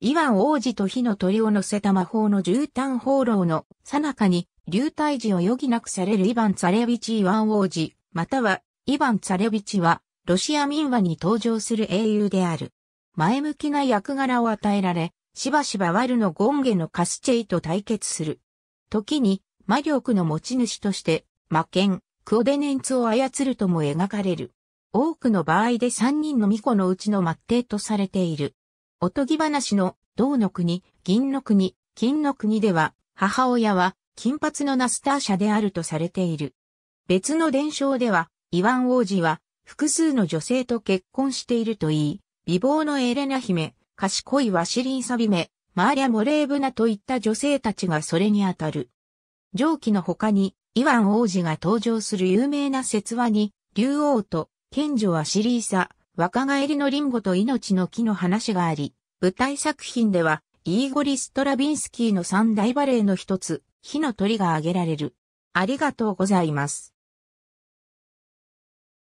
イワン王子と火の鳥を乗せた魔法の絨毯放浪のさなかに、流体時を余儀なくされるイヴァン・ツァレビチ・イワン王子、またはイヴァン・ツァレビチは、ロシア民話に登場する英雄である。前向きな役柄を与えられ、しばしばワルのゴンゲのカスチェイと対決する。時に、魔力の持ち主として、魔剣、クオデネンツを操るとも描かれる。多くの場合で三人の巫女のうちの末帝とされている。おとぎ話の銅の国、銀の国、金の国では、母親は金髪のナスター社であるとされている。別の伝承では、イワン王子は複数の女性と結婚しているといい、美貌のエレナ姫、賢いワシリンサビメ、マーリャ・モレーブナといった女性たちがそれにあたる。上記の他に、イワン王子が登場する有名な説話に、竜王と、賢女はシリーサ、若返りのリンゴと命の木の話があり、舞台作品では、イーゴリ・ストラビンスキーの三大バレエの一つ、火の鳥が挙げられる。ありがとうございます。